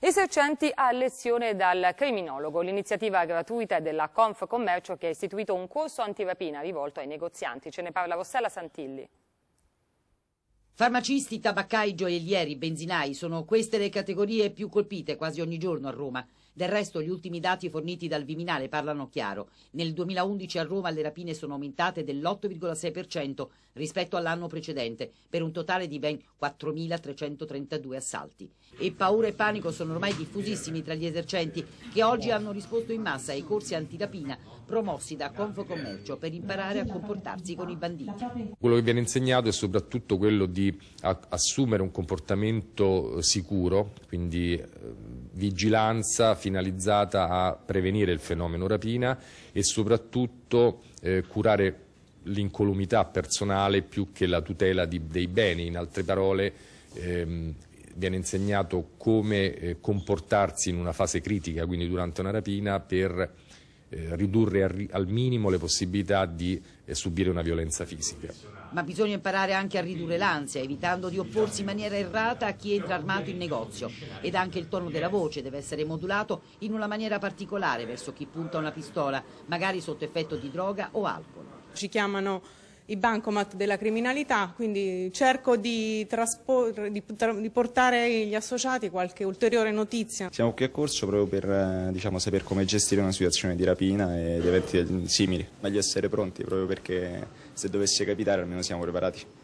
esercenti a lezione dal criminologo. L'iniziativa gratuita della Conf Commercio che ha istituito un corso antirapina rivolto ai negozianti. Ce ne parla Rossella Santilli. Farmacisti, tabaccai, gioiellieri, benzinai sono queste le categorie più colpite quasi ogni giorno a Roma. Del resto gli ultimi dati forniti dal Viminale parlano chiaro. Nel 2011 a Roma le rapine sono aumentate dell'8,6% rispetto all'anno precedente, per un totale di ben 4.332 assalti. E paura e panico sono ormai diffusissimi tra gli esercenti che oggi hanno risposto in massa ai corsi antirapina promossi da Confocommercio per imparare a comportarsi con i banditi. Quello che viene insegnato è soprattutto quello di di assumere un comportamento eh, sicuro, quindi eh, vigilanza finalizzata a prevenire il fenomeno rapina e soprattutto eh, curare l'incolumità personale più che la tutela di, dei beni, in altre parole ehm, viene insegnato come eh, comportarsi in una fase critica, quindi durante una rapina, per eh, ridurre al, al, minimo le possibilità di eh, subire una violenza fisica ma bisogna imparare anche a ridurre l'ansia, evitando di opporsi in maniera errata a chi entra armato in negozio. Ed anche il tono della voce deve essere modulato in una maniera particolare verso chi punta una pistola, magari sotto effetto di droga o alcol. Ci chiamano i bancomat della criminalità, quindi cerco di, di, di, portare agli associati qualche ulteriore notizia. Siamo qui a corso proprio per eh, diciamo, sapere come gestire una situazione di rapina e di eventi simili, meglio essere pronti proprio perché se dovesse capitare almeno siamo preparati.